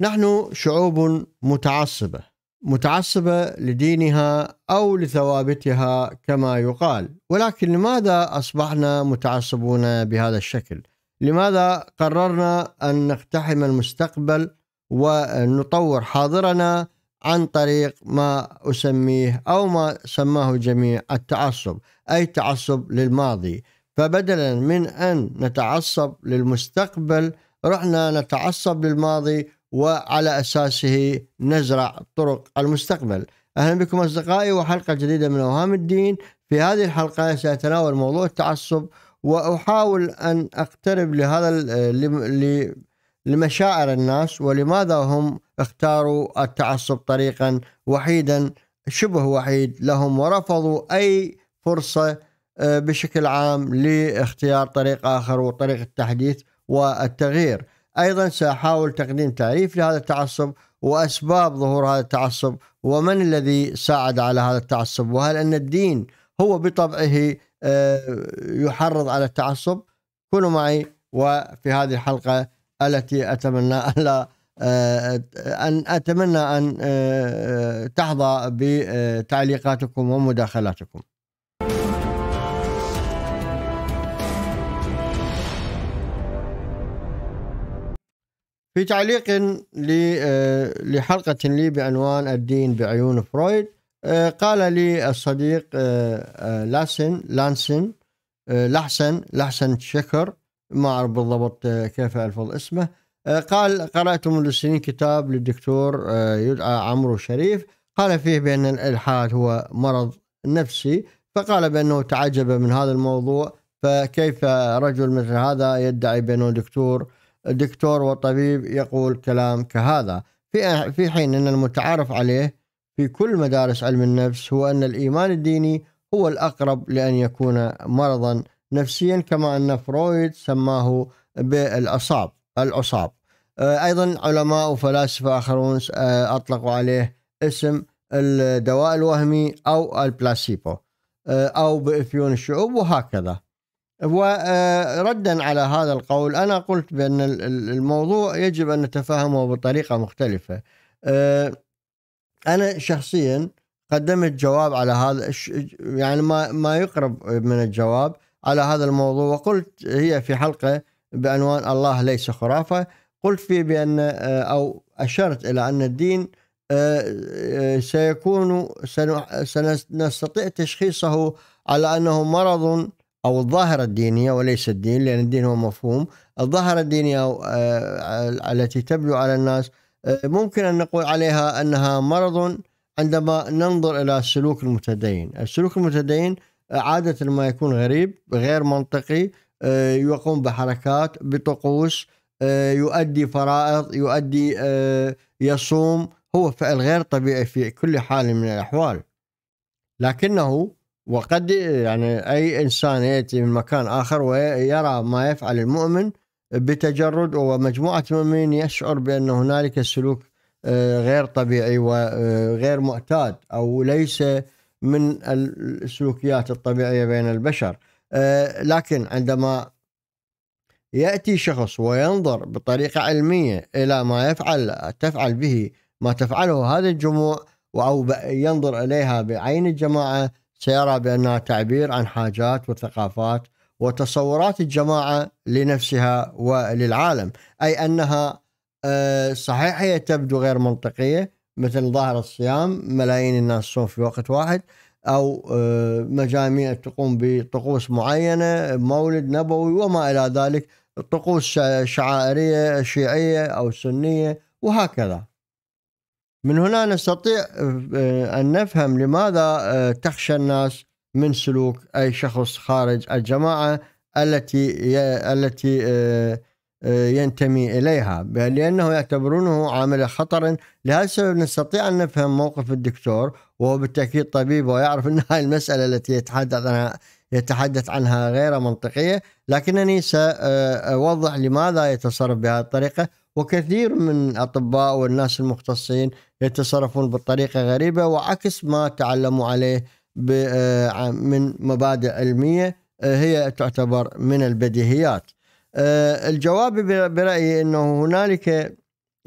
نحن شعوب متعصبة متعصبة لدينها أو لثوابتها كما يقال ولكن لماذا أصبحنا متعصبون بهذا الشكل؟ لماذا قررنا أن نقتحم المستقبل ونطور حاضرنا عن طريق ما أسميه أو ما سماه الجميع التعصب أي تعصب للماضي فبدلا من أن نتعصب للمستقبل رحنا نتعصب للماضي وعلى أساسه نزرع طرق المستقبل أهلا بكم أصدقائي وحلقة جديدة من أوهام الدين في هذه الحلقة سأتناول موضوع التعصب وأحاول أن أقترب لهذا لمشاعر الناس ولماذا هم اختاروا التعصب طريقا وحيدا شبه وحيد لهم ورفضوا أي فرصة آه، بشكل عام لاختيار طريق آخر وطريق التحديث والتغيير أيضا سأحاول تقديم تعريف لهذا التعصب وأسباب ظهور هذا التعصب ومن الذي ساعد على هذا التعصب وهل أن الدين هو بطبعه آه، يحرض على التعصب كونوا معي وفي هذه الحلقة التي أتمنى ألا آه، أن أتمنى أن آه، تحظى بتعليقاتكم ومداخلاتكم في تعليق آه، لحلقة لي بعنوان الدين بعيون فرويد آه، قال لي الصديق آه، لاسن لانسن لحسن لحسن شكر ما أعرف بالضبط كيف ألفظ اسمه قال قرأت منذ سنين كتاب للدكتور يدعى عمرو شريف قال فيه بأن الإلحاد هو مرض نفسي فقال بأنه تعجب من هذا الموضوع فكيف رجل مثل هذا يدعي بأنه دكتور دكتور وطبيب يقول كلام كهذا في في حين ان المتعارف عليه في كل مدارس علم النفس هو ان الايمان الديني هو الاقرب لان يكون مرضا نفسيا كما ان فرويد سماه بالاصاب العصاب آه، ايضا علماء وفلاسفه اخرون آه، اطلقوا عليه اسم الدواء الوهمي او البلاسيبو آه، او بافيون الشعوب وهكذا وردا على هذا القول انا قلت بان الموضوع يجب ان نتفاهمه بطريقه مختلفه. آه، انا شخصيا قدمت جواب على هذا يعني ما ما يقرب من الجواب على هذا الموضوع وقلت هي في حلقه بعنوان الله ليس خرافه قلت فيه بان آه، او اشرت الى ان الدين آه، سيكون سنستطيع تشخيصه على انه مرض او الظاهره الدينيه وليس الدين لان الدين هو مفهوم الظاهره الدينيه آه، آه، التي تبدو على الناس آه، ممكن ان نقول عليها انها مرض عندما ننظر الى السلوك المتدين السلوك المتدين عاده ما يكون غريب غير منطقي يقوم بحركات بطقوس يؤدي فرائض يؤدي يصوم هو فعل غير طبيعي في كل حال من الاحوال لكنه وقد يعني أي إنسان يأتي من مكان آخر ويرى ما يفعل المؤمن بتجرد ومجموعة المؤمنين يشعر بأن هنالك سلوك آه، غير طبيعي وغير آه، معتاد أو ليس من السلوكيات الطبيعية بين البشر آه، لكن عندما يأتي شخص وينظر بطريقة علمية إلى ما يفعل تفعل به ما تفعله هذه الجموع أو ينظر إليها بعين الجماعة سيرى بأنها تعبير عن حاجات وثقافات وتصورات الجماعة لنفسها وللعالم أي أنها آه، صحيح هي تبدو غير منطقية مثل ظاهرة الصيام ملايين الناس تصوم في وقت واحد أو آه، مجاميع تقوم بطقوس معينة مولد نبوي وما إلى ذلك طقوس شعائرية شيعية أو سنية وهكذا من هنا نستطيع آه، أن نفهم لماذا آه، تخشى الناس من سلوك أي شخص خارج الجماعة التي التي آه، ينتمي إليها لأنه يعتبرونه عامل خطر لهذا السبب نستطيع أن نفهم موقف الدكتور وهو بالتأكيد طبيب ويعرف أن هذه المسألة التي يتحدث عنها يتحدث عنها غير منطقية لكنني سأوضح لماذا يتصرف بهذه الطريقة وكثير من الأطباء والناس المختصين يتصرفون بطريقة غريبة وعكس ما تعلموا عليه آه، من مبادئ علمية آه، هي تعتبر من البديهيات آه، الجواب برأيي أنه هنالك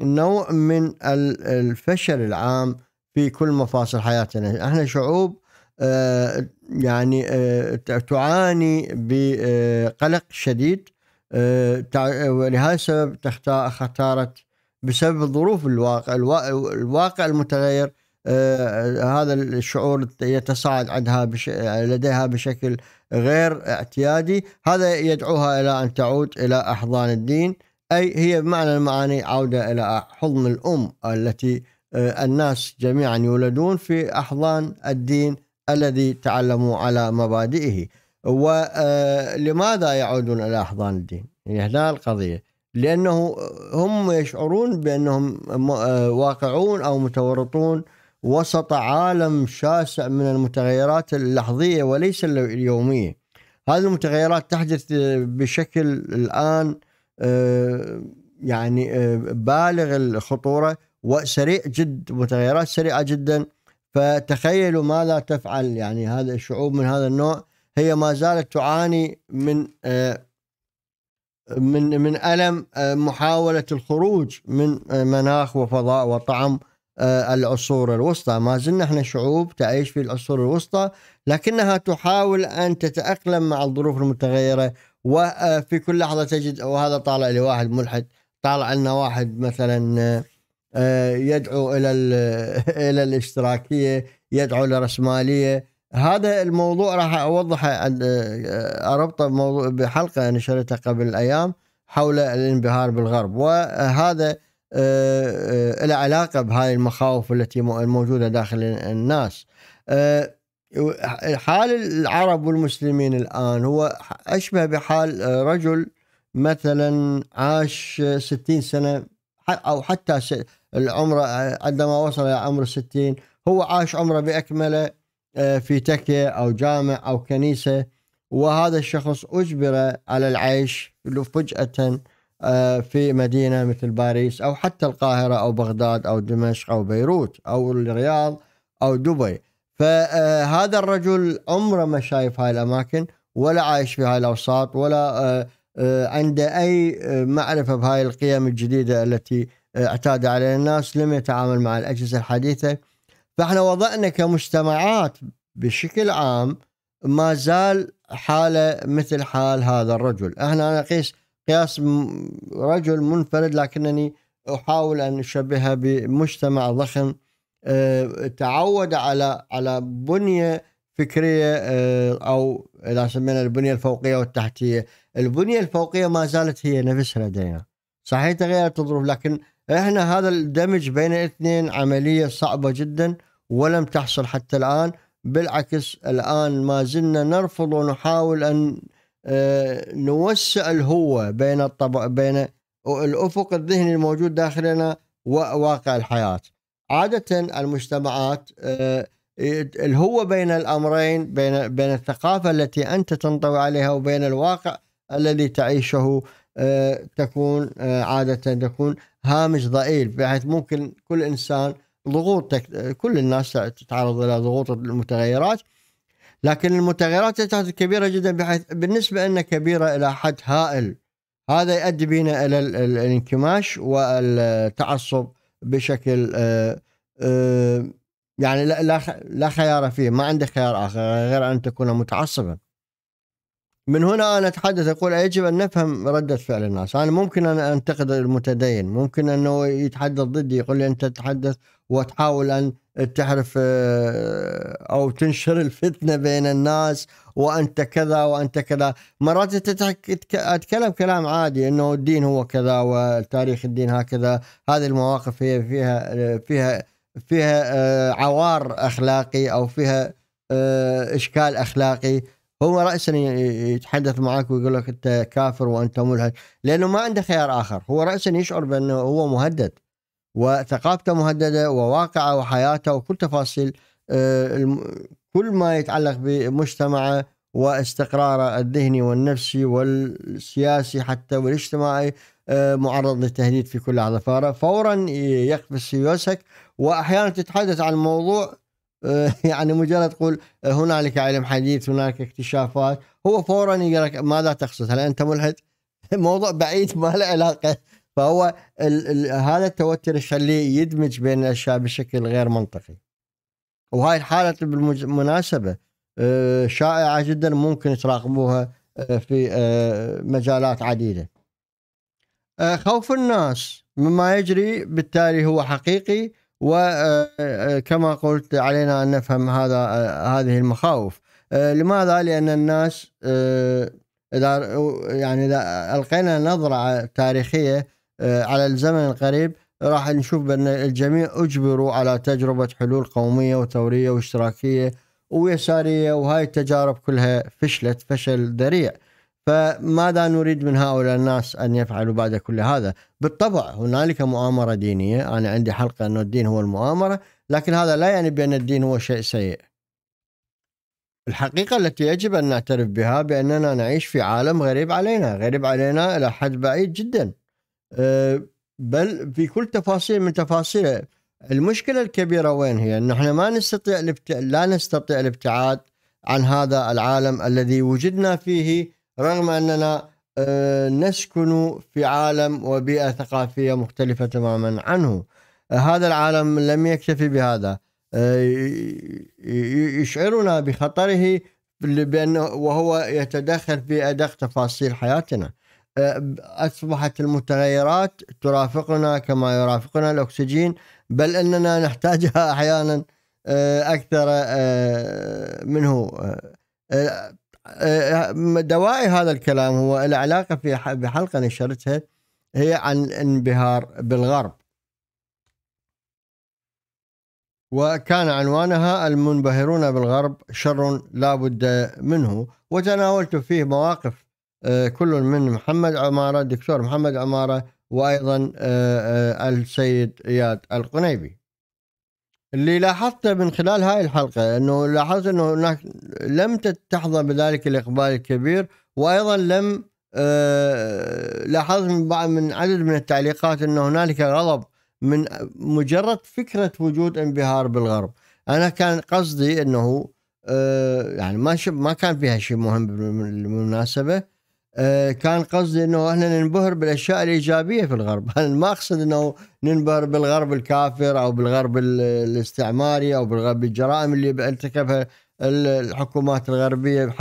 نوع من الفشل العام في كل مفاصل حياتنا احنا شعوب يعني تعاني بقلق شديد ولهذا السبب اختارت بسبب الظروف الواقع الواقع المتغير آه، آه، هذا الشعور يتصاعد عندها بش... لديها بشكل غير اعتيادي هذا يدعوها إلى أن تعود إلى أحضان الدين أي هي بمعنى المعاني عودة إلى حضن الأم التي آه، الناس جميعا يولدون في أحضان الدين الذي تعلموا على مبادئه ولماذا يعودون إلى أحضان الدين هي يعني هنا القضية لانه هم يشعرون بانهم آه، واقعون او متورطون وسط عالم شاسع من المتغيرات اللحظيه وليس اليوميه. هذه المتغيرات تحدث بشكل الان آه، يعني آه، بالغ الخطوره وسريع جد متغيرات سريعه جدا فتخيلوا ماذا تفعل يعني هذه الشعوب من هذا النوع هي ما زالت تعاني من من من الم آه، محاوله الخروج من آه، مناخ وفضاء وطعم آه، العصور الوسطى ما زلنا احنا شعوب تعيش في العصور الوسطى لكنها تحاول ان تتاقلم مع الظروف المتغيره وفي كل لحظه تجد وهذا طالع لي واحد ملحد طالع لنا واحد مثلا يدعو الى الى الاشتراكيه يدعو لرسماليه هذا الموضوع راح اوضحه آه، آه، اربطه بموضوع بحلقه نشرتها يعني قبل ايام حول الانبهار بالغرب وهذا آه، له علاقه بهاي المخاوف التي الموجوده داخل الناس حال العرب والمسلمين الان هو اشبه بحال رجل مثلا عاش 60 سنه او حتى العمر عندما وصل الى عمر 60 هو عاش عمره باكمله آه، في تكية أو جامع أو كنيسة وهذا الشخص أجبر على العيش فجأة آه، في مدينة مثل باريس أو حتى القاهرة أو بغداد أو دمشق أو بيروت أو الرياض أو دبي فهذا آه، الرجل عمره ما شايف هاي الأماكن ولا عايش في هاي الأوساط ولا عنده أي معرفة بهاي القيم الجديدة التي اعتاد عليها الناس لم يتعامل مع الأجهزة الحديثة فاحنا وضعنا كمجتمعات بشكل عام ما زال حاله مثل حال هذا الرجل احنا انا اقيس قياس رجل منفرد لكنني احاول ان اشبهها بمجتمع ضخم آه، تعود على على بنيه فكريه آه، او اذا سمينا البنيه الفوقيه والتحتيه، البنيه الفوقيه ما زالت هي نفسها لدينا. صحيح تغيرت الظروف لكن احنا هذا الدمج بين الاثنين عمليه صعبه جدا ولم تحصل حتى الآن بالعكس الآن ما زلنا نرفض ونحاول أن آه، نوسع الهوة بين الطب... بين الأفق الذهني الموجود داخلنا وواقع الحياة عادة المجتمعات آه، الهوة بين الأمرين بين بين الثقافة التي أنت تنطوي عليها وبين الواقع الذي تعيشه آه، تكون عادة تكون هامش ضئيل بحيث ممكن كل إنسان ضغوط كل الناس تتعرض الى ضغوط المتغيرات لكن المتغيرات تحدث كبيره جدا بحيث بالنسبه لنا كبيره الى حد هائل هذا يؤدي بنا الى الانكماش والتعصب بشكل آه، آه، يعني لا لا خيار فيه ما عندك خيار اخر غير ان تكون متعصبا من هنا أنا أتحدث أقول يجب أن نفهم ردة فعل الناس أنا ممكن أن أنتقد المتدين ممكن أنه يتحدث ضدي يقول لي أنت تتحدث وتحاول أن تعرف آه، أو تنشر الفتنة بين الناس وأنت كذا وأنت كذا مرات أتكلم كلام عادي أنه الدين هو كذا وتاريخ الدين هكذا هذه المواقف هي فيها فيها فيها آه، عوار أخلاقي أو فيها آه، إشكال أخلاقي هو رأسا يتحدث معك ويقول لك أنت كافر وأنت ملحد لأنه ما عنده خيار آخر هو رأسا يشعر بأنه هو مهدد وثقافته مهددة وواقعه وحياته وكل تفاصيل آه، كل ما يتعلق بمجتمعه واستقراره الذهني والنفسي والسياسي حتى والاجتماعي آه، معرض للتهديد في كل لحظة فورا يقفز في يوسك وأحيانا تتحدث عن موضوع آه، يعني مجرد تقول آه، هنالك علم حديث هنالك اكتشافات هو فورا يقول لك ماذا تقصد هل انت ملحد موضوع بعيد ما له علاقه فهو ال ال هذا التوتر يخليه يدمج بين الاشياء بشكل غير منطقي وهاي الحاله بالمناسبه آه، شائعه جدا ممكن تراقبوها في مجالات عديده خوف الناس مما يجري بالتالي هو حقيقي وكما آه، آه، قلت علينا أن نفهم هذا آه، هذه المخاوف لماذا؟ لأن الناس إذا يعني إذا ألقينا نظرة تاريخية على الزمن القريب راح نشوف بأن الجميع أجبروا على تجربة حلول قومية وثورية واشتراكية ويسارية وهاي التجارب كلها فشلت فشل ذريع فماذا نريد من هؤلاء الناس ان يفعلوا بعد كل هذا؟ بالطبع هنالك مؤامره دينيه، انا عندي حلقه انه الدين هو المؤامره، لكن هذا لا يعني بان الدين هو شيء سيء. الحقيقه التي يجب ان نعترف بها باننا نعيش في عالم غريب علينا، غريب علينا الى حد بعيد جدا. أه، بل في كل تفاصيل من تفاصيله. المشكله الكبيره وين هي؟ انه احنا ما نستطيع لا نستطيع الابتعاد عن هذا العالم الذي وجدنا فيه رغم أننا آه، نسكن في عالم وبيئة ثقافية مختلفة تماما عنه هذا العالم لم يكتفي بهذا آه، يشعرنا بخطره بأنه وهو يتدخل في أدق تفاصيل حياتنا آه، أصبحت المتغيرات ترافقنا كما يرافقنا الأكسجين بل أننا نحتاجها أحيانا أكثر منه آه، دوائي هذا الكلام هو العلاقة في بحلقة نشرتها هي عن انبهار بالغرب وكان عنوانها المنبهرون بالغرب شر لا بد منه وتناولت فيه مواقف آه، كل من محمد عمارة دكتور محمد عمارة وأيضا آه، السيد إياد القنيبي اللي لاحظته من خلال هاي الحلقة أنه لاحظت أنه هناك لم تحظى بذلك الإقبال الكبير وأيضا لم آه، لاحظت من بعض من عدد من التعليقات أنه هنالك غضب من مجرد فكرة وجود انبهار بالغرب أنا كان قصدي أنه آه، يعني ما ما كان فيها شيء مهم بالمناسبة آه، كان قصدي انه احنا ننبهر بالاشياء الايجابيه في الغرب، انا ما اقصد انه ننبهر بالغرب الكافر او بالغرب الاستعماري او بالغرب الجرائم اللي ارتكبها الحكومات الغربيه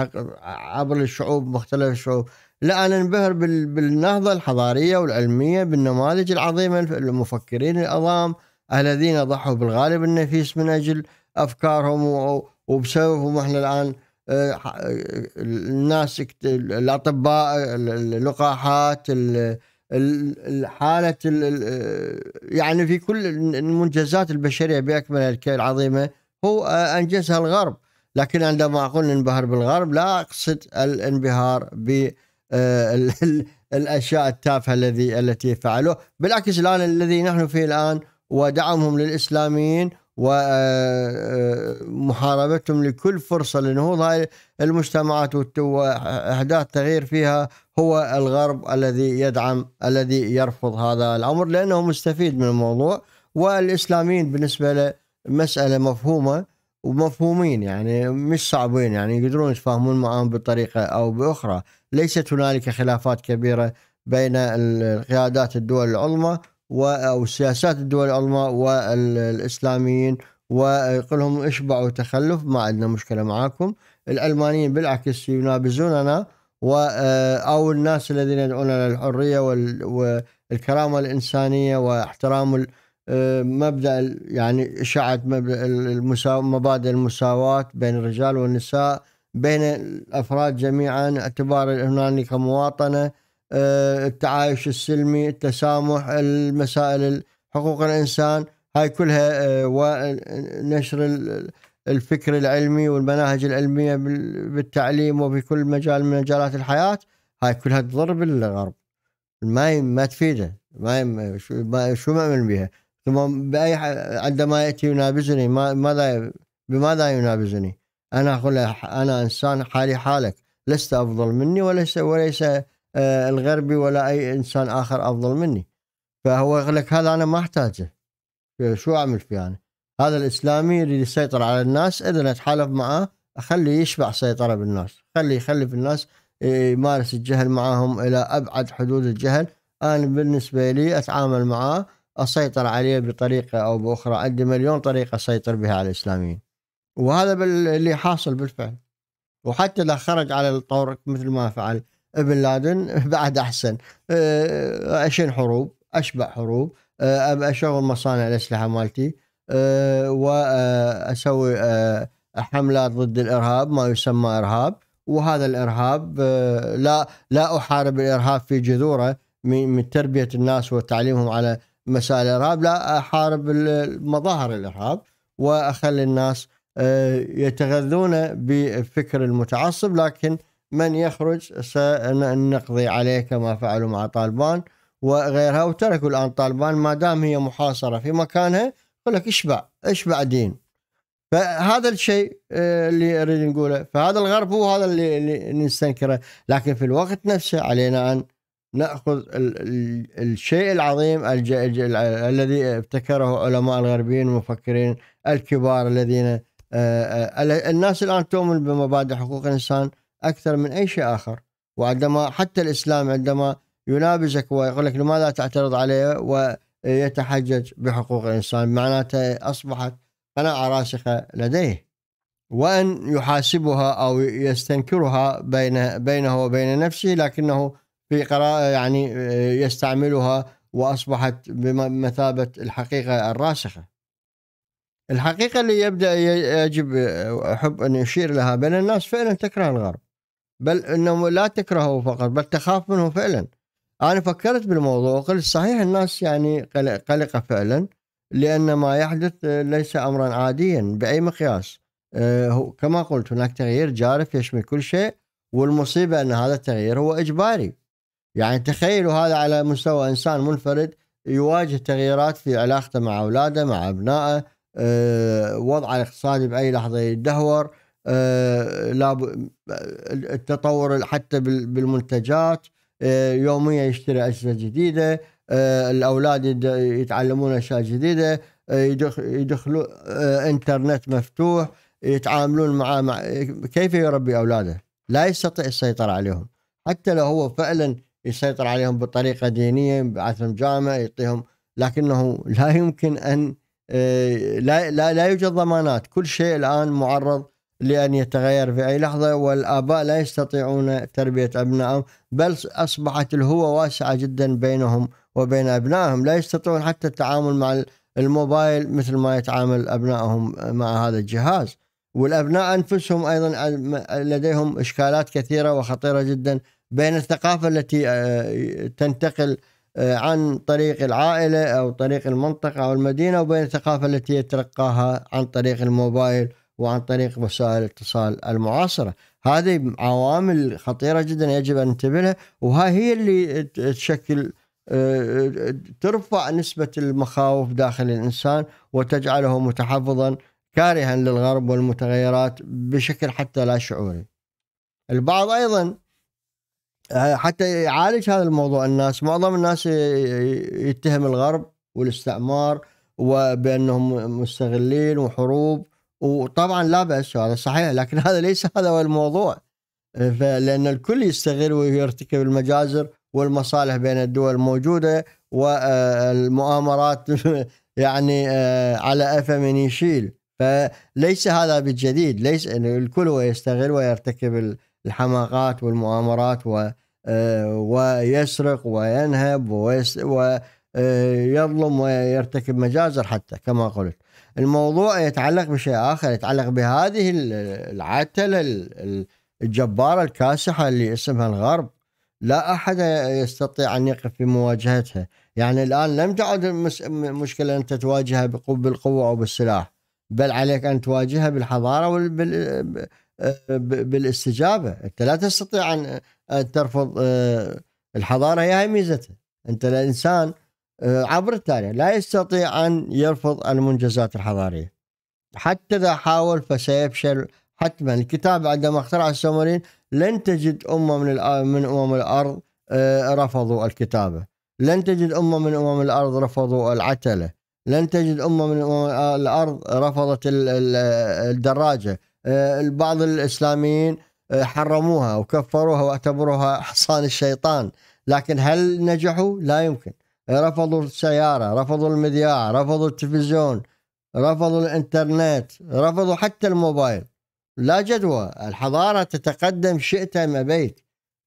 عبر الشعوب مختلف الشعوب، لا انا انبهر بالنهضه الحضاريه والعلميه بالنماذج العظيمه المفكرين العظام الذين ضحوا بالغالب النفيس من اجل افكارهم وبسببهم احنا الان الناس الاطباء اللقاحات حالة يعني في كل المنجزات البشرية بأكملها العظيمة هو أنجزها الغرب لكن عندما أقول انبهر بالغرب لا أقصد الانبهار بالأشياء التافهة الذي التي فعلوه بالعكس الآن الذي نحن فيه الآن ودعمهم للإسلاميين ومحاربتهم لكل فرصة لنهوض هاي المجتمعات وإحداث تغيير فيها هو الغرب الذي يدعم الذي يرفض هذا الأمر لأنه مستفيد من الموضوع والإسلاميين بالنسبة له مسألة مفهومة ومفهومين يعني مش صعبين يعني يقدرون يتفاهمون معهم بطريقة أو بأخرى ليست هنالك خلافات كبيرة بين القيادات الدول العظمى أو سياسات الدول العظمى والإسلاميين ويقول لهم اشبعوا تخلف ما عندنا مشكلة معاكم الألمانيين بالعكس ينابزوننا و آه، أو الناس الذين يدعون للحرية والكرامة الإنسانية واحترام آه، مبدا يعني اشاعه مبادئ المساواه بين الرجال والنساء بين الافراد جميعا اعتبار هنالك مواطنه آه، التعايش السلمي التسامح المسائل حقوق الإنسان هاي كلها آه، ونشر الفكر العلمي والمناهج العلمية بالتعليم وفي كل مجال من مجالات الحياة هاي كلها تضر بالغرب ما ما تفيده ما شو مؤمن بها ثم بأي عندما يأتي ينابزني ما ماذا بماذا ينابزني أنا أقول أنا إنسان حالي حالك لست أفضل مني وليس وليس آه، الغربي ولا اي انسان اخر افضل مني فهو يقول لك هذا انا ما احتاجه شو اعمل فيه انا؟ هذا الاسلامي يريد يسيطر على الناس اذا اتحالف معاه اخليه يشبع سيطره بالناس، يخلي يخلف الناس آه، يمارس الجهل معاهم الى ابعد حدود الجهل، انا بالنسبه لي اتعامل معاه اسيطر عليه بطريقه او باخرى، عندي مليون طريقه اسيطر بها على الاسلاميين. وهذا اللي حاصل بالفعل. وحتى اذا خرج على الطور مثل ما فعل بن لادن بعد احسن اشن آه، حروب اشبع حروب آه، اشغل مصانع الاسلحه مالتي آه، واسوي حملات ضد الارهاب ما يسمى ارهاب وهذا الارهاب لا لا احارب الارهاب في جذوره من تربيه الناس وتعليمهم على مسائل الارهاب لا احارب مظاهر الارهاب واخلي الناس يتغذون بفكر المتعصب لكن من يخرج سنقضي عليه كما فعلوا مع طالبان وغيرها وتركوا الان طالبان ما دام هي محاصره في مكانها يقول لك اشبع اشبع دين فهذا الشيء آه، اللي اريد نقوله فهذا الغرب هو هذا اللي, اللي نستنكره لكن في الوقت نفسه علينا ان ناخذ الشيء العظيم الذي ابتكره علماء الغربيين المفكرين الكبار الذين آه، آه، الناس الان تؤمن بمبادئ حقوق الانسان أكثر من أي شيء آخر وعندما حتى الإسلام عندما ينابزك ويقول لك لماذا تعترض عليه ويتحجج بحقوق الإنسان معناته أصبحت قناعة راسخة لديه وأن يحاسبها أو يستنكرها بين بينه وبين نفسه لكنه في قرار يعني يستعملها وأصبحت بمثابة الحقيقة الراسخة الحقيقة اللي يبدأ يجب أحب أن أشير لها بين الناس فعلا تكره الغرب بل انه لا تكرهه فقط بل تخاف منه فعلا انا فكرت بالموضوع وقلت صحيح الناس يعني قلقه فعلا لان ما يحدث ليس امرا عاديا باي مقياس آه، كما قلت هناك تغيير جارف يشمل كل شيء والمصيبه ان هذا التغيير هو اجباري يعني تخيلوا هذا على مستوى انسان منفرد يواجه تغييرات في علاقته مع اولاده مع ابنائه آه، وضعه الاقتصادي باي لحظه يتدهور آه، التطور حتى بالمنتجات آه، يوميا يشتري اجهزه جديده آه، الاولاد يتعلمون اشياء جديده يدخلوا انترنت مفتوح يتعاملون مع كيف يربي اولاده لا يستطيع السيطره عليهم حتى لو هو فعلا يسيطر عليهم بطريقه دينيه يبعثهم جامع يعطيهم لكنه لا يمكن ان لا لا, لا يوجد ضمانات كل شيء الان معرض لأن يتغير في أي لحظة والآباء لا يستطيعون تربية أبنائهم بل أصبحت الهوة واسعة جدا بينهم وبين أبنائهم لا يستطيعون حتى التعامل مع الموبايل مثل ما يتعامل أبنائهم مع هذا الجهاز والأبناء أنفسهم أيضا لديهم إشكالات كثيرة وخطيرة جدا بين الثقافة التي آه، تنتقل آه، عن طريق العائلة أو طريق المنطقة أو المدينة وبين الثقافة التي يتلقاها عن طريق الموبايل وعن طريق وسائل الاتصال المعاصرة هذه عوامل خطيرة جدا يجب أن ننتبه لها وهاي هي اللي تشكل آه، ترفع نسبة المخاوف داخل الإنسان وتجعله متحفظا كارها للغرب والمتغيرات بشكل حتى لا شعوري البعض أيضا آه، حتى يعالج هذا الموضوع الناس معظم الناس يتهم الغرب والاستعمار وبأنهم مستغلين وحروب وطبعا لا باس هذا صحيح لكن هذا ليس هذا هو الموضوع لان الكل يستغل ويرتكب المجازر والمصالح بين الدول موجوده والمؤامرات آه، يعني آه، على أف من يشيل فليس هذا بالجديد ليس الكل هو يستغل ويرتكب الحماقات والمؤامرات و آه، ويسرق وينهب ويظلم ويرتكب مجازر حتى كما قلت الموضوع يتعلق بشيء آخر يتعلق بهذه العتلة الجبارة الكاسحة اللي اسمها الغرب لا أحد يستطيع أن يقف في مواجهتها يعني الآن لم تعد المشكلة أن تواجهها بالقوة أو بالسلاح بل عليك أن تواجهها بالحضارة وبال بالاستجابة أنت لا تستطيع أن ترفض آه، الحضارة هي ميزتها أنت الإنسان آه، عبر التاريخ لا يستطيع أن يرفض المنجزات الحضارية حتى إذا حاول فسيفشل حتما الكتاب عندما اخترع السومريين لن تجد أمة من من أمم الأرض آه، رفضوا الكتابة لن تجد أمة من أمم الأرض رفضوا العتلة لن تجد أمة من أمم الأرض رفضت الدراجة آه، بعض الإسلاميين حرموها وكفروها واعتبروها حصان الشيطان لكن هل نجحوا؟ لا يمكن رفضوا السيارة رفضوا المذياع رفضوا التلفزيون رفضوا الانترنت رفضوا حتى الموبايل لا جدوى الحضارة تتقدم شئت أم أبيت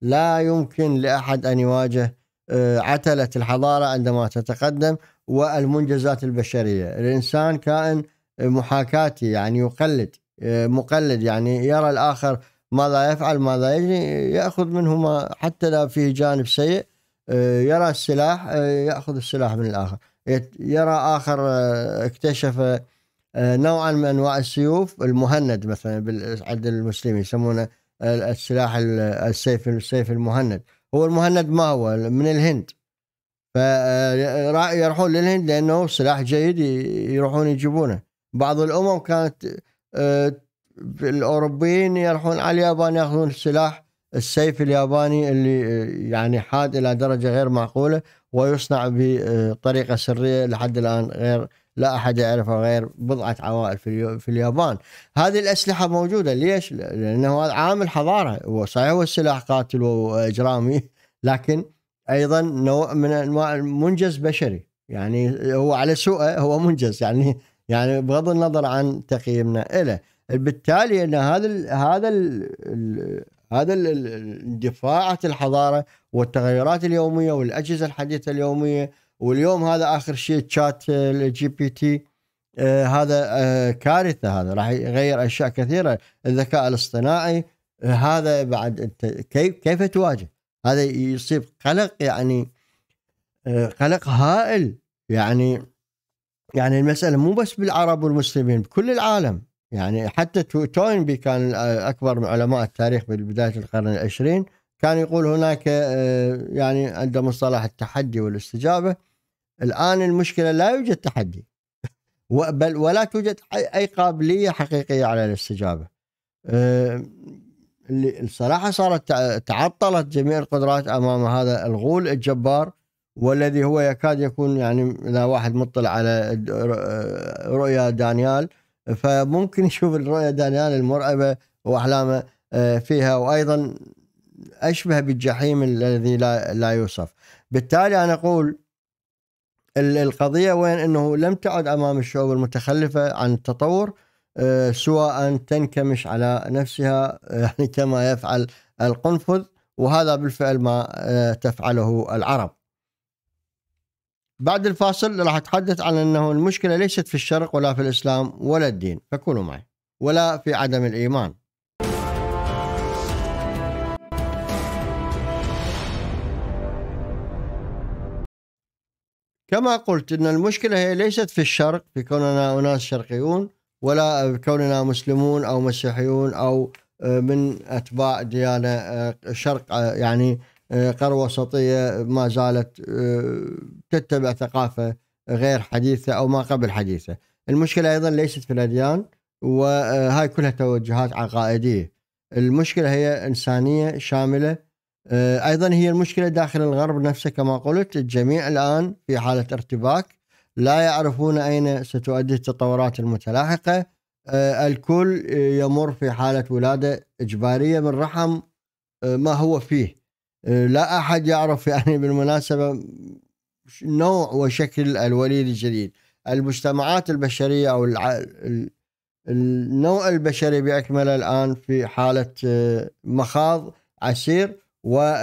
لا يمكن لأحد أن يواجه آه، عتلة الحضارة عندما تتقدم والمنجزات البشرية الإنسان كائن آه، محاكاتي يعني يقلد آه، مقلد يعني يرى الآخر ماذا يفعل ماذا يجري يأخذ منهما حتى لا فيه جانب سيء آه، يرى السلاح آه، ياخذ السلاح من الاخر يرى اخر آه، اكتشف نوعا من انواع السيوف المهند مثلا عند المسلمين يسمونه السلاح السيف السيف المهند هو المهند ما هو من الهند يروحون للهند لانه سلاح جيد يروحون يجيبونه بعض الامم كانت الاوروبيين يروحون على اليابان ياخذون السلاح السيف الياباني اللي آه، يعني حاد الى درجه غير معقوله ويصنع بطريقه سريه لحد الان غير لا احد يعرفها غير بضعه عوائل في في اليابان. هذه الاسلحه موجوده ليش؟ لانه هذا عامل حضاره وصحيح هو سلاح قاتل واجرامي لكن ايضا نوع من انواع منجز بشري يعني هو على سوءه هو منجز يعني يعني بغض النظر عن تقييمنا له بالتالي ان هذا هذا هذا اندفاعة الحضارة والتغيرات اليومية والأجهزة الحديثة اليومية واليوم هذا آخر شيء تشات الجي بي تي آه هذا آه كارثة هذا راح يغير أشياء كثيرة الذكاء الاصطناعي آه، هذا بعد أنت كيف كيف تواجه هذا يصيب قلق يعني آه، قلق هائل يعني يعني المسألة مو بس بالعرب والمسلمين بكل العالم يعني حتى توينبي كان اكبر علماء التاريخ بدايه القرن العشرين كان يقول هناك آه، يعني عنده مصطلح التحدي والاستجابه الان المشكله لا يوجد تحدي بل ولا توجد اي قابليه حقيقيه على الاستجابه آه، اللي الصراحه صارت تعطلت جميع القدرات امام هذا الغول الجبار والذي هو يكاد يكون يعني اذا واحد مطلع على آه، رؤيا دانيال فممكن يشوف الرؤيه دانيال المرعبه واحلامه آه، فيها وايضا اشبه بالجحيم الذي لا لا يوصف بالتالي انا اقول القضيه وين انه لم تعد امام الشعوب المتخلفه عن التطور آه، سواء تنكمش على نفسها آه، يعني كما يفعل القنفذ وهذا بالفعل ما تفعله العرب بعد الفاصل راح اتحدث عن انه المشكله ليست في الشرق ولا في الاسلام ولا الدين فكونوا معي ولا في عدم الايمان كما قلت ان المشكله هي ليست في الشرق في كوننا اناس شرقيون ولا بكوننا مسلمون او مسيحيون او آه، من اتباع ديانه آه، شرق آه، يعني قروة آه، وسطية ما زالت آه، تتبع ثقافة غير حديثة أو ما قبل حديثة المشكلة أيضا ليست في الأديان وهاي كلها توجهات عقائدية المشكلة هي إنسانية شاملة آه، أيضا هي المشكلة داخل الغرب نفسه كما قلت الجميع الآن في حالة ارتباك لا يعرفون أين ستؤدي التطورات المتلاحقة الكل يمر في حالة ولادة إجبارية من رحم ما هو فيه آه، لا احد يعرف يعني بالمناسبه نوع وشكل الوليد الجديد المجتمعات البشريه او الع... النوع البشري باكمله الان في حاله آه، مخاض عسير ولا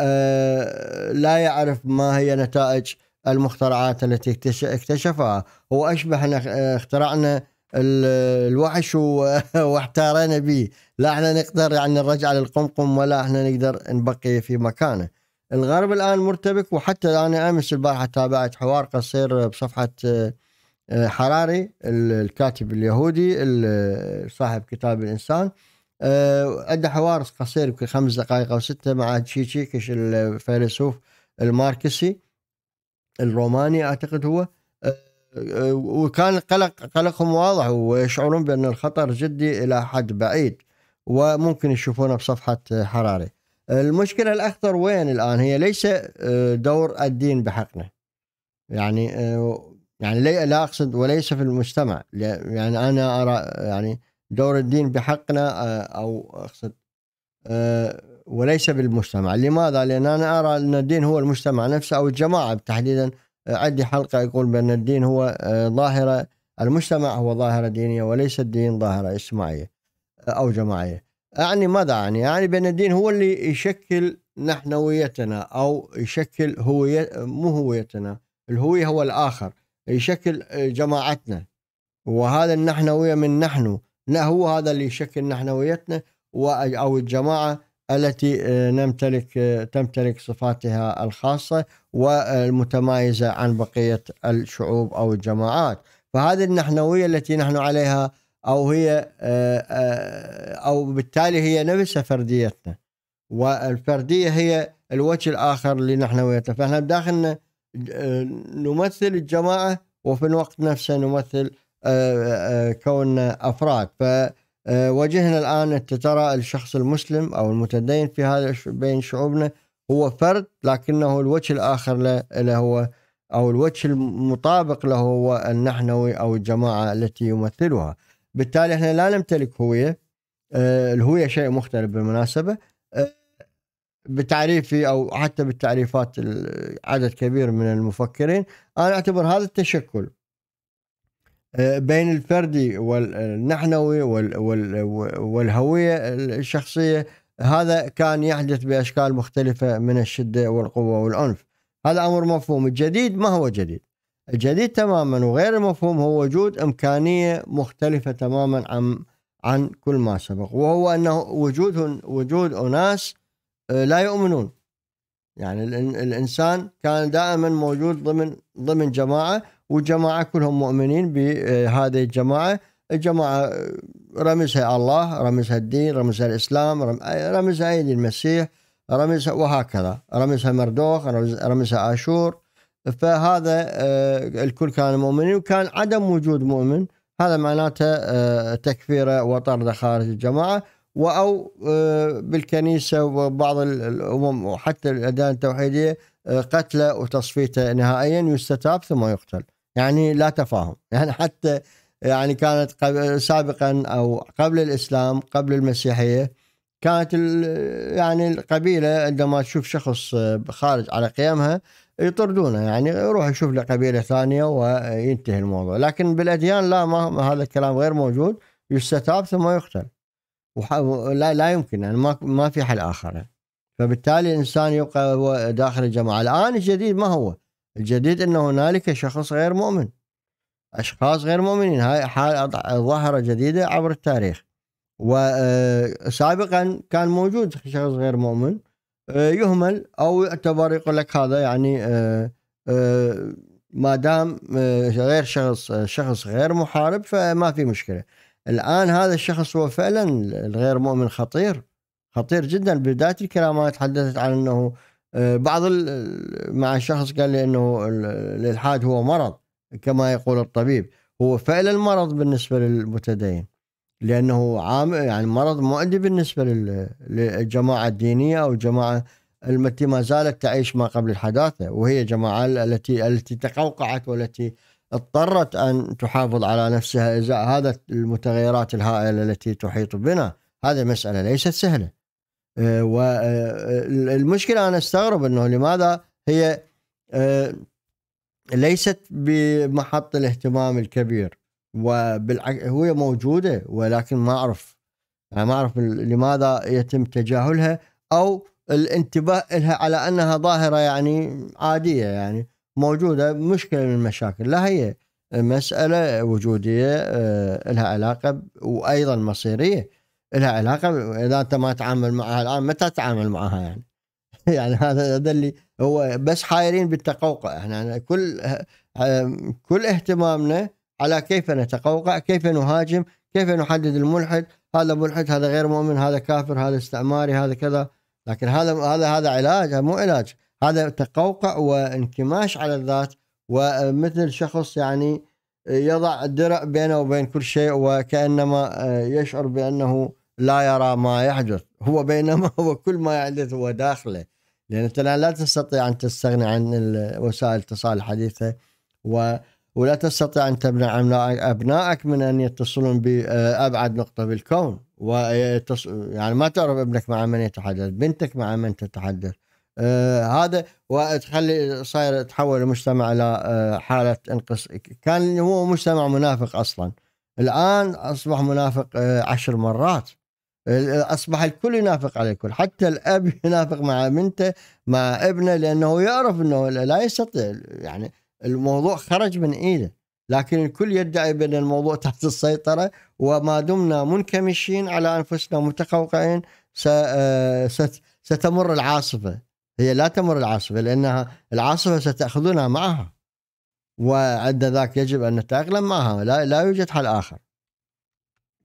آه، يعرف ما هي نتائج المخترعات التي اكتشفها هو اشبه ان اخترعنا الوحش واحتارينا به لا احنا نقدر يعني نرجع للقمقم ولا احنا نقدر نبقي في مكانه الغرب الان مرتبك وحتى انا امس البارحه تابعت حوار قصير بصفحه آه، حراري الكاتب اليهودي صاحب كتاب الانسان آه، ادى حوار قصير يمكن خمس دقائق او سته مع تشيتشيكش الفيلسوف الماركسي الروماني اعتقد هو آه، وكان قلق قلقهم واضح ويشعرون بان الخطر جدي الى حد بعيد وممكن يشوفونه بصفحة حراري المشكلة الأخطر وين الآن هي ليس آه، دور الدين بحقنا يعني آه، يعني لا أقصد وليس في المجتمع يعني أنا أرى يعني دور الدين بحقنا آه، أو أقصد وليس بالمجتمع لماذا؟ لأن أنا أرى أن الدين هو المجتمع نفسه أو الجماعة تحديدا عندي حلقة يقول بأن الدين هو ظاهرة المجتمع هو ظاهرة دينية وليس الدين ظاهرة اجتماعية أو جماعية أعني ماذا أعني؟ يعني بأن الدين هو اللي يشكل نحنويتنا أو يشكل هوية مو هويتنا الهوية هو الآخر يشكل جماعتنا وهذا النحنوية من نحن لا هو هذا اللي يشكل نحنويتنا أو الجماعة التي آه، نمتلك آه، تمتلك صفاتها الخاصة والمتمايزة عن بقية الشعوب أو الجماعات فهذه النحنوية التي نحن عليها او هي آه، آه، او بالتالي هي نفسها فرديتنا والفرديه هي الوجه الاخر اللي نحن ويتنا فاحنا بداخلنا آه، نمثل الجماعه وفي الوقت نفسه نمثل كوننا افراد فوجهنا الان انت ترى الشخص المسلم او المتدين في هذا بين شعوبنا هو فرد لكنه الوجه الاخر له, له هو او الوجه المطابق له هو النحنوي او الجماعه التي يمثلها. بالتالي احنا لا نمتلك هويه آه، الهويه شيء مختلف بالمناسبه آه، بتعريفي او حتى بالتعريفات عدد كبير من المفكرين انا اعتبر هذا التشكل آه، بين الفردي والنحنوي والهويه الشخصيه هذا كان يحدث باشكال مختلفه من الشده والقوه والعنف هذا امر مفهوم الجديد ما هو جديد الجديد تماما وغير المفهوم هو وجود إمكانية مختلفة تماما عن عن كل ما سبق وهو أنه وجود وجود أناس آه، لا يؤمنون يعني الإنسان كان دائما موجود ضمن ضمن جماعة والجماعة كلهم مؤمنين بهذه الجماعة الجماعة آه، رمزها الله رمزها الدين رمزها الإسلام رمزها أيدي المسيح رمزها وهكذا رمزها مردوخ رمزها آشور فهذا آه، الكل كان مؤمنين وكان عدم وجود مؤمن هذا معناته آه، تكفيره وطرده خارج الجماعه او آه، بالكنيسه وبعض الامم وحتى الاديان التوحيديه قتله وتصفيته نهائيا يستتاب ثم يقتل يعني لا تفاهم يعني حتى يعني كانت سابقا او قبل الاسلام قبل المسيحيه كانت يعني القبيله عندما تشوف شخص خارج على قيمها يطردونه يعني يروح يشوف له قبيله ثانيه وينتهي الموضوع لكن بالاديان لا ما هذا الكلام غير موجود يستتاب ثم يقتل لا لا يمكن يعني ما ما في حل اخر فبالتالي الانسان يبقى هو داخل الجماعه الان الجديد ما هو الجديد ان هنالك شخص غير مؤمن اشخاص غير مؤمنين هاي حال ظاهره جديده عبر التاريخ وسابقا آه، كان موجود شخص غير مؤمن آه، يهمل او يعتبر يقول لك هذا يعني آه، آه، ما دام غير شخص شخص غير محارب فما في مشكله الان هذا الشخص هو فعلا الغير مؤمن خطير خطير جدا بدايه الكلام تحدثت عن انه بعض مع شخص قال لي انه الالحاد هو مرض كما يقول الطبيب هو فعلا مرض بالنسبه للمتدين لانه عام يعني مرض مؤدي بالنسبه للجماعه الدينيه او الجماعه التي ما زالت تعيش ما قبل الحداثه وهي جماعه التي التي تقوقعت والتي اضطرت ان تحافظ على نفسها ازاء هذا المتغيرات الهائله التي تحيط بنا هذه مساله ليست سهله آه، والمشكله آه، انا استغرب انه لماذا هي آه، ليست بمحط الاهتمام الكبير وبالعكس هي موجوده ولكن ما اعرف ما اعرف لماذا يتم تجاهلها او الانتباه لها على انها ظاهره يعني عاديه يعني موجوده مشكله من المشاكل لا هي مساله وجوديه آه، لها علاقه وايضا مصيريه لها علاقه اذا انت ما تعامل معها الان متى تتعامل معها يعني يعني هذا هذا اللي هو بس حايرين بالتقوقع احنا يعني كل آه، كل اهتمامنا على كيف نتقوقع كيف نهاجم كيف نحدد الملحد هذا ملحد هذا غير مؤمن هذا كافر هذا استعماري هذا كذا لكن هذا هذا هذا علاج مو علاج هذا تقوقع وانكماش على الذات ومثل شخص يعني يضع درع بينه وبين كل شيء وكانما يشعر بانه لا يرى ما يحدث هو بينما هو كل ما يحدث هو داخله لان انت لا تستطيع ان تستغني عن وسائل التواصل الحديثه و ولا تستطيع أن تمنع أبنائك من أن يتصلون بأبعد نقطة بالكون ويتص... يعني ما تعرف ابنك مع من يتحدث بنتك مع من تتحدث آه هذا وتخلي صاير تحول المجتمع الى آه حاله انقص كان هو مجتمع منافق اصلا الان اصبح منافق آه عشر مرات اصبح الكل ينافق على الكل حتى الاب ينافق مع بنته مع ابنه لانه يعرف انه لا يستطيع يعني الموضوع خرج من ايده لكن الكل يدعي بان الموضوع تحت السيطره وما دمنا منكمشين على انفسنا متقوقعين آه، ستمر العاصفه هي لا تمر العاصفه لانها العاصفه ستاخذنا معها وعند ذاك يجب ان نتاقلم معها لا لا يوجد حل اخر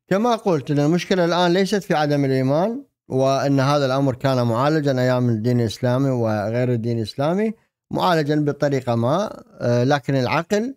كما قلت ان المشكله الان ليست في عدم الايمان وان هذا الامر كان معالجا ايام الدين الاسلامي وغير الدين الاسلامي معالجا بطريقه ما آه، لكن العقل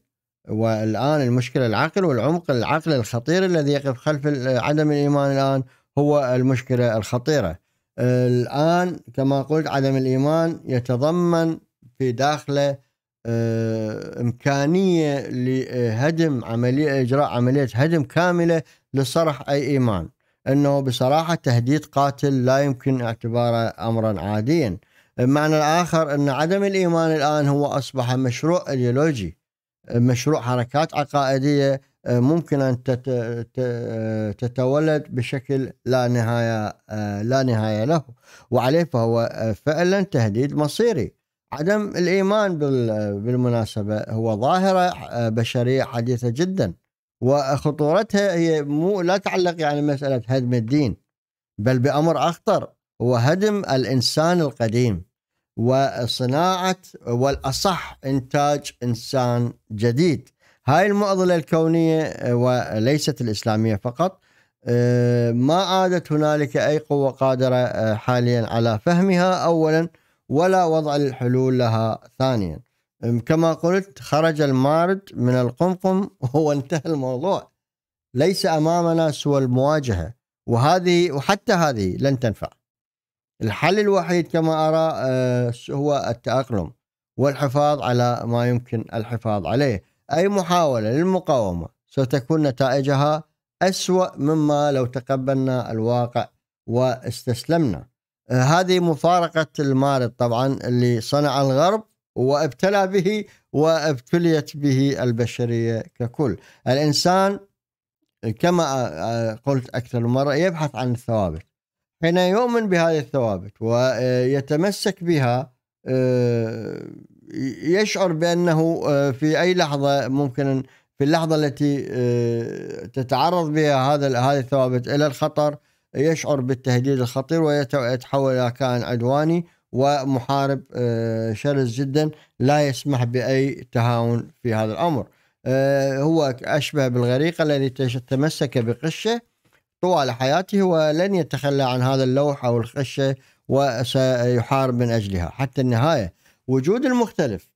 والان المشكله العقل والعمق العقل الخطير الذي يقف خلف عدم الايمان الان هو المشكله الخطيره. الان كما قلت عدم الايمان يتضمن في داخله آه، امكانيه لهدم عمليه اجراء عمليه هدم كامله لصرح اي ايمان. انه بصراحه تهديد قاتل لا يمكن اعتباره امرا عاديا. بمعنى الآخر أن عدم الإيمان الآن هو أصبح مشروع أيديولوجي مشروع حركات عقائدية آه، ممكن أن تتولد بشكل لا نهاية آه، لا نهاية له وعليه فهو آه، فعلا تهديد مصيري عدم الإيمان بالمناسبة هو ظاهرة بشرية حديثة جدا وخطورتها هي مو لا تعلق يعني مسألة هدم الدين بل بأمر أخطر هو هدم الإنسان القديم وصناعة والأصح إنتاج إنسان جديد هاي المعضلة الكونية وليست الإسلامية فقط آه، ما عادت هنالك أي قوة قادرة آه، حاليا على فهمها أولا ولا وضع الحلول لها ثانيا كما قلت خرج المارد من القمقم وانتهى الموضوع ليس أمامنا سوى المواجهة وهذه وحتى هذه لن تنفع الحل الوحيد كما أرى آه، هو التأقلم والحفاظ على ما يمكن الحفاظ عليه أي محاولة للمقاومة ستكون نتائجها أسوأ مما لو تقبلنا الواقع واستسلمنا آه، هذه مفارقة المارد طبعا اللي صنع الغرب وابتلى به وابتليت به البشرية ككل الإنسان كما آه، قلت أكثر مرة يبحث عن الثوابت حين يؤمن بهذه الثوابت ويتمسك بها آه، يشعر بانه آه، في اي لحظه ممكن في اللحظه التي آه، تتعرض بها هذا هذه الثوابت الى الخطر يشعر بالتهديد الخطير ويتحول الى كائن عدواني ومحارب شرس جدا لا يسمح باي تهاون في هذا الامر هو اشبه بالغريق الذي تمسك بقشه طوال حياته ولن يتخلى عن هذا اللوح أو الخشة وسيحارب من أجلها حتى النهاية وجود المختلف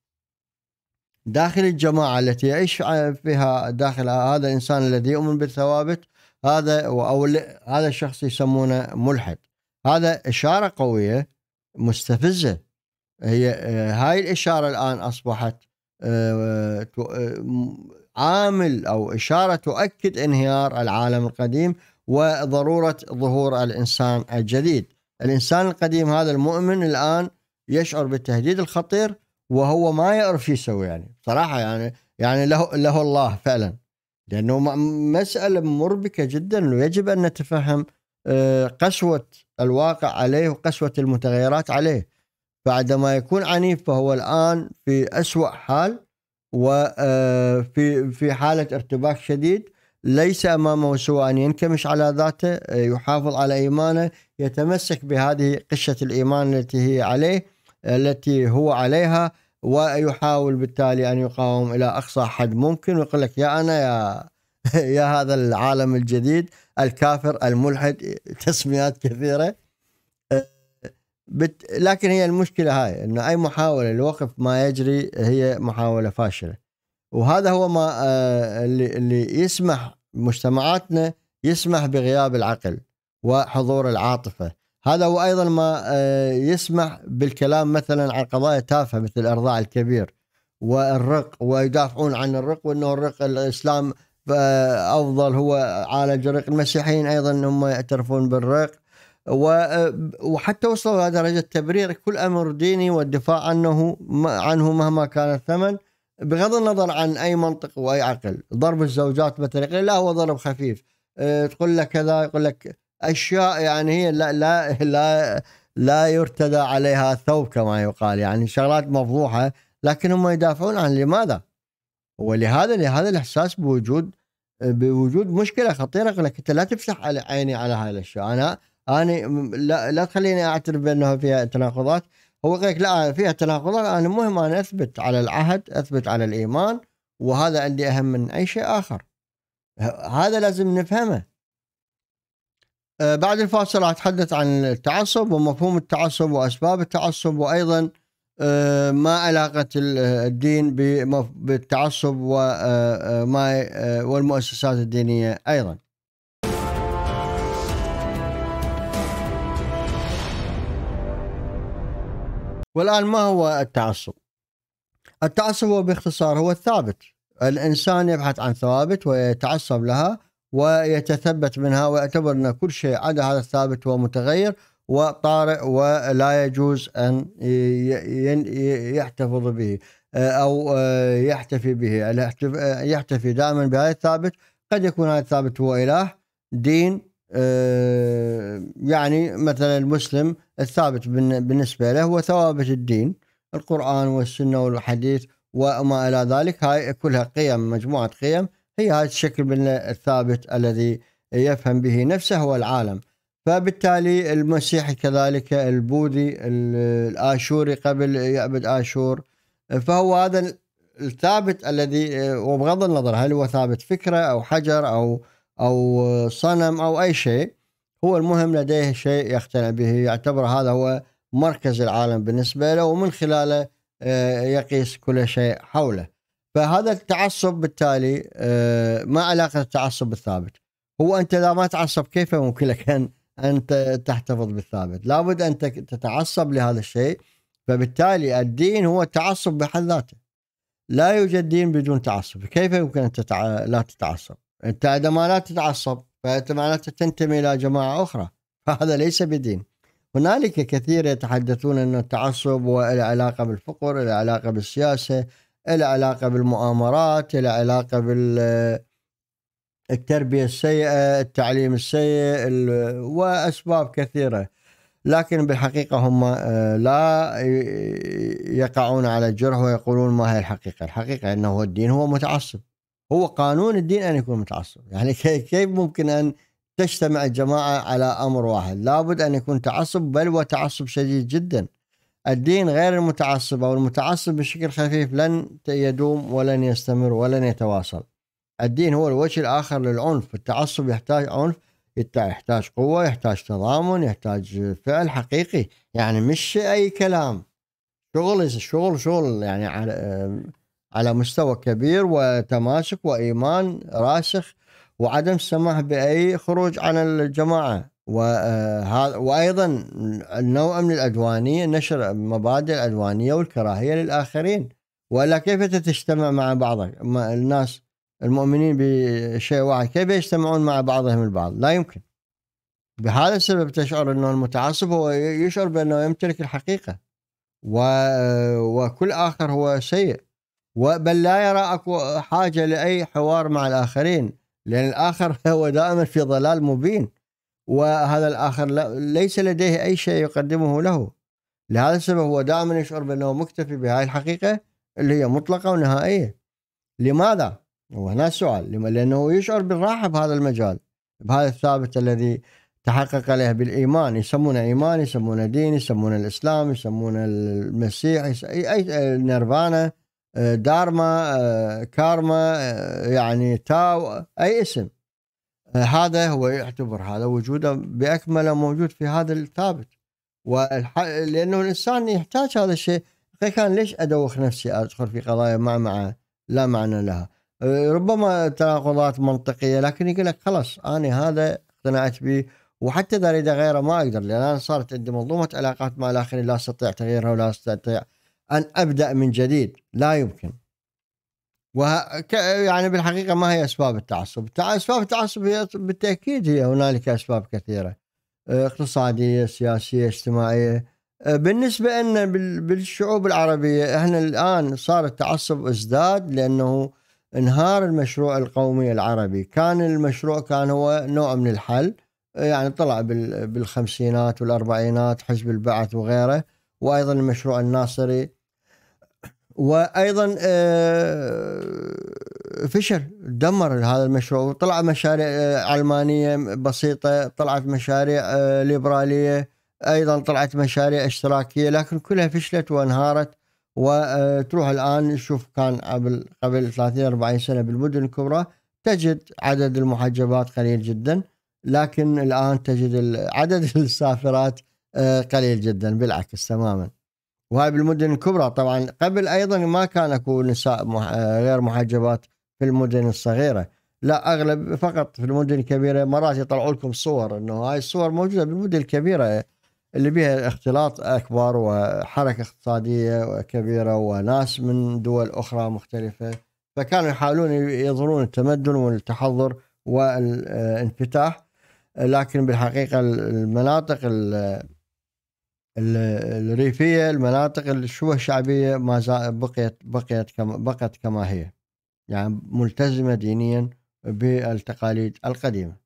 داخل الجماعة التي يعيش فيها داخل هذا الإنسان الذي يؤمن بالثوابت هذا أو هذا الشخص يسمونه ملحد هذا إشارة قوية مستفزة هي هاي الإشارة الآن أصبحت آه، آه، عامل أو إشارة تؤكد انهيار العالم القديم وضروره ظهور الانسان الجديد. الانسان القديم هذا المؤمن الان يشعر بالتهديد الخطير وهو ما يعرف يسوي يعني صراحه يعني يعني له له الله فعلا لانه مساله مربكه جدا ويجب ان نتفهم آه، قسوه الواقع عليه وقسوه المتغيرات عليه بعدما يكون عنيف فهو الان في اسوا حال وفي آه، في حاله ارتباك شديد ليس امامه سوى ان ينكمش على ذاته آه، يحافظ على ايمانه يتمسك بهذه قشه الايمان التي هي عليه آه، التي هو عليها ويحاول بالتالي ان يقاوم الى اقصى حد ممكن ويقول لك يا انا يا يا هذا العالم الجديد الكافر الملحد تسميات كثيره آه، بت... لكن هي المشكله هاي ان اي محاوله لوقف ما يجري هي محاوله فاشله وهذا هو ما آه، اللي اللي يسمح مجتمعاتنا يسمح بغياب العقل وحضور العاطفه هذا هو ايضا ما آه، يسمح بالكلام مثلا عن قضايا تافهه مثل الارضاع الكبير والرق ويدافعون عن الرق وانه الرق الاسلام آه، افضل هو عالج الرق المسيحيين ايضا هم يعترفون بالرق وحتى وصلوا الى درجه تبرير كل امر ديني والدفاع عنه عنه مهما كان الثمن بغض النظر عن اي منطق واي عقل ضرب الزوجات مثلا لا هو ضرب خفيف آه، تقول لك كذا يقول لك اشياء يعني هي لا لا لا لا يرتدى عليها ثوب كما يقال يعني شغلات مفضوحه لكن هم يدافعون عن لماذا ولهذا لهذا الاحساس بوجود بوجود مشكله خطيره يقول لك انت لا تفتح عيني على هاي الاشياء انا انا لا, لا تخليني اعترف بانه فيها تناقضات هو قال لك لا فيها تناقضات انا مهم انا اثبت على العهد اثبت على الايمان وهذا عندي اهم من اي شيء اخر هذا لازم نفهمه أه، بعد الفاصل راح اتحدث عن التعصب ومفهوم التعصب واسباب التعصب وايضا أه، ما علاقه الدين بالتعصب وما أه، والمؤسسات الدينيه ايضا والآن ما هو التعصب التعصب هو باختصار هو الثابت الإنسان يبحث عن ثوابت ويتعصب لها ويتثبت منها ويعتبر أن كل شيء عدا هذا الثابت هو متغير وطارئ ولا يجوز أن يحتفظ به آه، أو آه، يحتفي به آه، يحتفي دائما بهذا الثابت قد يكون هذا الثابت هو إله دين آه، يعني مثلا المسلم الثابت بالنسبة له هو ثوابت الدين القرآن والسنة والحديث وما إلى ذلك هاي كلها قيم مجموعة قيم هي هذا الشكل من الثابت الذي يفهم به نفسه هو العالم فبالتالي المسيحي كذلك البوذي الآشوري قبل يعبد آشور فهو هذا الثابت الذي آه، وبغض النظر هل هو ثابت فكرة أو حجر أو أو صنم أو أي شيء هو المهم لديه شيء يقتنع به يعتبر هذا هو مركز العالم بالنسبة له ومن خلاله آه، يقيس كل شيء حوله فهذا التعصب بالتالي آه، ما علاقة التعصب بالثابت هو أنت إذا ما تعصب كيف ممكن لك أن أن تحتفظ بالثابت لابد أن تتعصب لهذا الشيء فبالتالي الدين هو التعصب بحد ذاته لا يوجد دين بدون تعصب كيف يمكن أن تتع... لا تتعصب انت ما لا تتعصب فانت معناته تنتمي الى جماعه اخرى فهذا ليس بدين هنالك كثير يتحدثون ان التعصب هو له علاقه بالفقر له علاقه بالسياسه له علاقه بالمؤامرات له علاقه بال التربيه السيئه التعليم السيء واسباب كثيره لكن بالحقيقه هم آه، لا يقعون على الجرح ويقولون ما هي الحقيقه الحقيقه انه الدين هو متعصب هو قانون الدين أن يكون متعصب يعني كيف ممكن أن تجتمع الجماعة على أمر واحد لابد أن يكون تعصب بل وتعصب شديد جدا الدين غير المتعصب أو المتعصب بشكل خفيف لن يدوم ولن يستمر ولن يتواصل الدين هو الوجه الآخر للعنف التعصب يحتاج عنف يحتاج قوة يحتاج تضامن يحتاج فعل حقيقي يعني مش أي كلام شغل شغل شغل يعني على على مستوى كبير وتماسك وايمان راسخ وعدم السماح باي خروج عن الجماعه آه، وايضا النوع من العدوانيه نشر مبادئ العدوانيه والكراهيه للاخرين والا كيف تجتمع مع بعضك الناس المؤمنين بشيء واحد كيف يجتمعون مع بعضهم البعض لا يمكن بهذا السبب تشعر انه المتعصب هو يشعر بانه يمتلك الحقيقه و... آه، وكل اخر هو سيء بل لا يرى اكو حاجه لاي حوار مع الاخرين لان الاخر هو دائما في ضلال مبين وهذا الاخر ليس لديه اي شيء يقدمه له لهذا السبب هو دائما يشعر بانه مكتفي بهاي الحقيقه اللي هي مطلقه ونهائيه لماذا؟ وهنا السؤال لانه يشعر بالراحه بهذا المجال بهذا الثابت الذي تحقق له بالايمان يسمونه ايمان يسمونه دين يسمونه الاسلام يسمونه المسيح اي نيرفانا دارما كارما يعني تاو اي اسم هذا هو يعتبر هذا وجوده باكمله موجود في هذا الثابت والح... لانه الانسان يحتاج هذا الشيء كان ليش ادوخ نفسي ادخل في قضايا ما مع لا معنى لها ربما تناقضات منطقيه لكن يقول لك خلاص انا هذا اقتنعت به وحتى اذا اريد اغيره ما اقدر لان انا صارت عندي منظومه علاقات مع الاخرين لا استطيع تغييرها ولا استطيع ان ابدا من جديد لا يمكن وه... يعني بالحقيقه ما هي اسباب التعصب، اسباب التعصب هي بالتاكيد هي هنالك اسباب كثيره آه، اقتصاديه، سياسيه، اجتماعيه. آه، بالنسبه لنا بالشعوب العربيه احنا الان صار التعصب ازداد لانه انهار المشروع القومي العربي، كان المشروع كان هو نوع من الحل آه، يعني طلع بالخمسينات والاربعينات حزب البعث وغيره وايضا المشروع الناصري وايضا آه، فشل دمر هذا المشروع وطلع مشاريع آه، علمانيه بسيطه طلعت مشاريع آه، ليبراليه ايضا طلعت مشاريع اشتراكيه لكن كلها فشلت وانهارت وتروح الان شوف كان قبل قبل 30 40 سنه بالمدن الكبرى تجد عدد المحجبات قليل جدا لكن الان تجد عدد السافرات قليل جدا بالعكس تماما وهاي بالمدن الكبرى طبعا قبل ايضا ما كان اكو نساء غير محجبات في المدن الصغيره لا اغلب فقط في المدن الكبيره مرات يطلعوا لكم صور انه هاي الصور موجوده بالمدن الكبيره اللي بها اختلاط اكبر وحركه اقتصاديه كبيره وناس من دول اخرى مختلفه فكانوا يحاولون يظهرون التمدن والتحضر والانفتاح لكن بالحقيقه المناطق الريفيه المناطق الشبه شعبيه ما زال بقيت بقيت كما بقت كما هي يعني ملتزمه دينيا بالتقاليد القديمه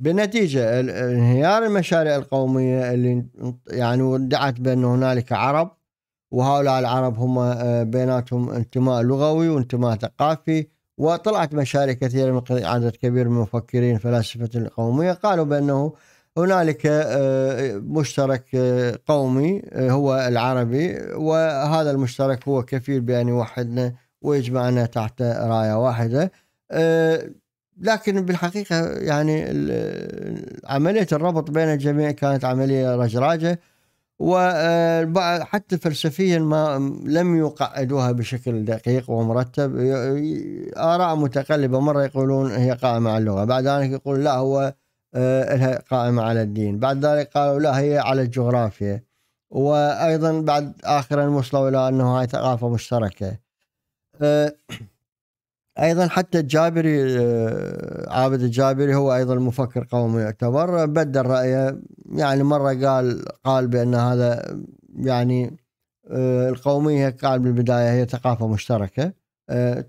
بالنتيجه انهيار المشاريع القوميه اللي يعني ودعت بان هنالك عرب وهؤلاء العرب هم آه، بيناتهم انتماء لغوي وانتماء ثقافي وطلعت مشاريع كثيره من عدد كبير من المفكرين فلاسفه القوميه قالوا بانه هنالك آه، مشترك آه، قومي آه، هو العربي وهذا المشترك هو كفيل بأن يوحدنا ويجمعنا تحت راية واحدة لكن بالحقيقة يعني عملية الربط بين الجميع كانت عملية رجراجة وحتى فلسفيا ما لم يقعدوها بشكل دقيق ومرتب آراء متقلبة مرة يقولون هي قائمة على اللغة بعد ذلك يقول لا هو آه، لها قائمة على الدين بعد ذلك قالوا لا هي على الجغرافيا وأيضا بعد آخرا وصلوا إلى أنه هاي ثقافة مشتركة آه، أيضا حتى الجابري آه، عابد الجابري هو أيضا مفكر قومي يعتبر بدل رأيه يعني مرة قال قال بأن هذا يعني القومية قال بالبداية هي ثقافة مشتركة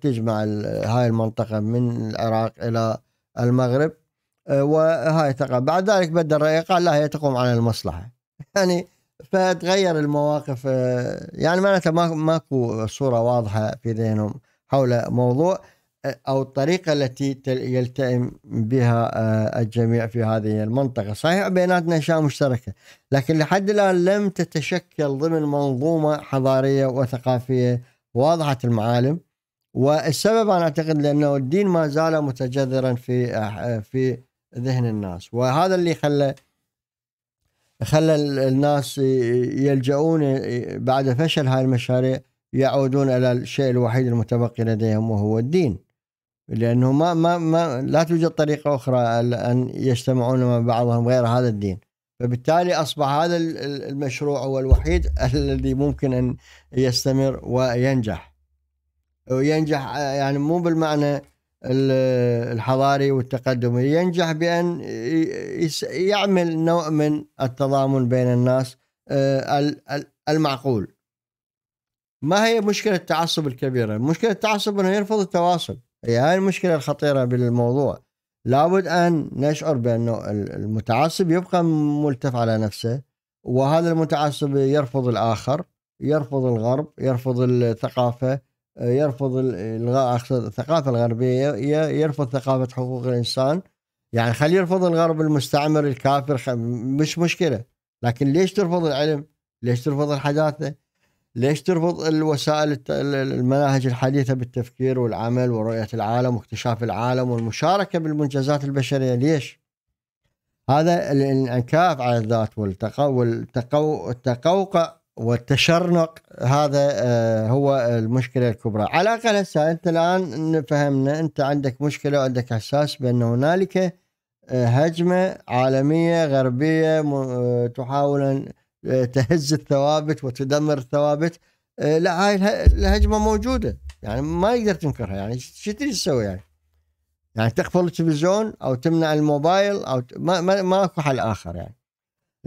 تجمع هاي المنطقة من العراق إلى المغرب آه، وهاي تقام بعد ذلك بدأ الرأي قال لا هي تقوم على المصلحة يعني فتغير المواقف آه، يعني معناته ماكو صورة واضحة في ذهنهم حول موضوع آه، أو الطريقة التي يلتئم بها الجميع في هذه المنطقة صحيح بيناتنا أشياء مشتركة لكن لحد الآن لم تتشكل ضمن منظومة حضارية وثقافية واضحة المعالم والسبب انا اعتقد لانه الدين ما زال متجذرا في في ذهن الناس وهذا اللي خلى خلى الناس يلجؤون بعد فشل هاي المشاريع يعودون الى الشيء الوحيد المتبقي لديهم وهو الدين لانه ما ما ما لا توجد طريقه اخرى ان يجتمعون مع بعضهم غير هذا الدين فبالتالي اصبح هذا المشروع هو الوحيد الذي ممكن ان يستمر وينجح وينجح يعني مو بالمعنى الحضاري والتقدمي ينجح بأن يعمل نوع من التضامن بين الناس آه، المعقول ما هي مشكلة التعصب الكبيرة مشكلة التعصب أنه يرفض التواصل هي هاي المشكلة الخطيرة بالموضوع لابد أن نشعر بأنه المتعصب يبقى ملتف على نفسه وهذا المتعصب يرفض الآخر يرفض الغرب يرفض الثقافة يرفض اقصد الثقافة الغربية يرفض ثقافة حقوق الإنسان يعني خلي يرفض الغرب المستعمر الكافر مش مشكلة لكن ليش ترفض العلم ليش ترفض الحداثة ليش ترفض الوسائل المناهج الحديثة بالتفكير والعمل ورؤية العالم واكتشاف العالم والمشاركة بالمنجزات البشرية ليش هذا الانعكاف على الذات والتقوقع والتقو... والتشرنق هذا آه، هو المشكله الكبرى على الاقل هسه انت الان فهمنا انت عندك مشكله وعندك احساس بان هنالك آه، هجمه عالميه غربيه آه، تحاول ان تهز الثوابت وتدمر الثوابت لا هاي الهجمه موجوده يعني ما يقدر تنكرها يعني شو تريد تسوي يعني؟ يعني تقفل التلفزيون او تمنع الموبايل او ما ما ماكو حل اخر يعني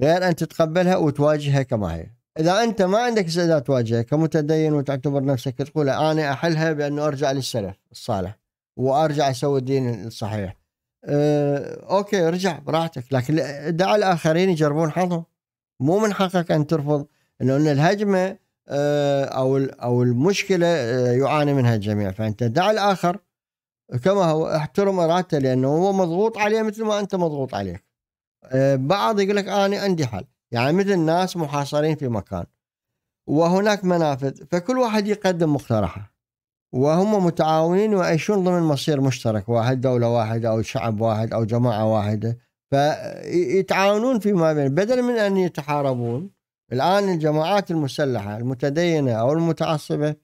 غير ان تتقبلها وتواجهها كما هي. اذا انت ما عندك استعداد تواجهه كمتدين وتعتبر نفسك تقول انا احلها بانه ارجع للسلف الصالح وارجع اسوي الدين الصحيح. أه اوكي ارجع براحتك لكن دع الاخرين يجربون حظهم. مو من حقك ان ترفض انه ان الهجمه آه، او او المشكله آه، يعاني منها الجميع فانت دع الاخر كما هو احترم ارادته لانه هو مضغوط عليه مثل ما انت مضغوط عليك. آه، بعض يقول لك انا عندي حل. يعني مثل الناس محاصرين في مكان وهناك منافذ فكل واحد يقدم مقترحه وهم متعاونين ويعيشون ضمن مصير مشترك واحد دولة واحدة أو شعب واحد أو جماعة واحدة فيتعاونون فيما بين بدل من أن يتحاربون الآن الجماعات المسلحة المتدينة أو المتعصبة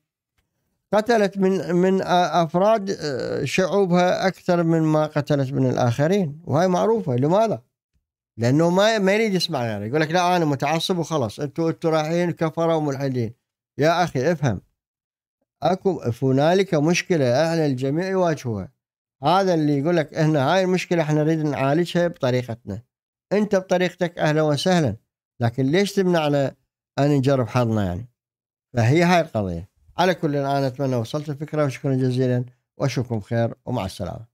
قتلت من من أفراد آه، شعوبها أكثر مما قتلت من الآخرين وهي معروفة لماذا؟ لانه ما ما يريد يسمع غيره يقول لك لا انا متعصب وخلاص انتم انتم رايحين كفره وملحدين يا اخي افهم اكو هنالك مشكله اهل الجميع يواجهوها هذا اللي يقول لك احنا هاي المشكله احنا نريد نعالجها بطريقتنا انت بطريقتك اهلا وسهلا لكن ليش تمنعنا ان نجرب حظنا يعني فهي هاي القضيه على كل انا اتمنى وصلت الفكره وشكرا جزيلا واشوفكم خير ومع السلامه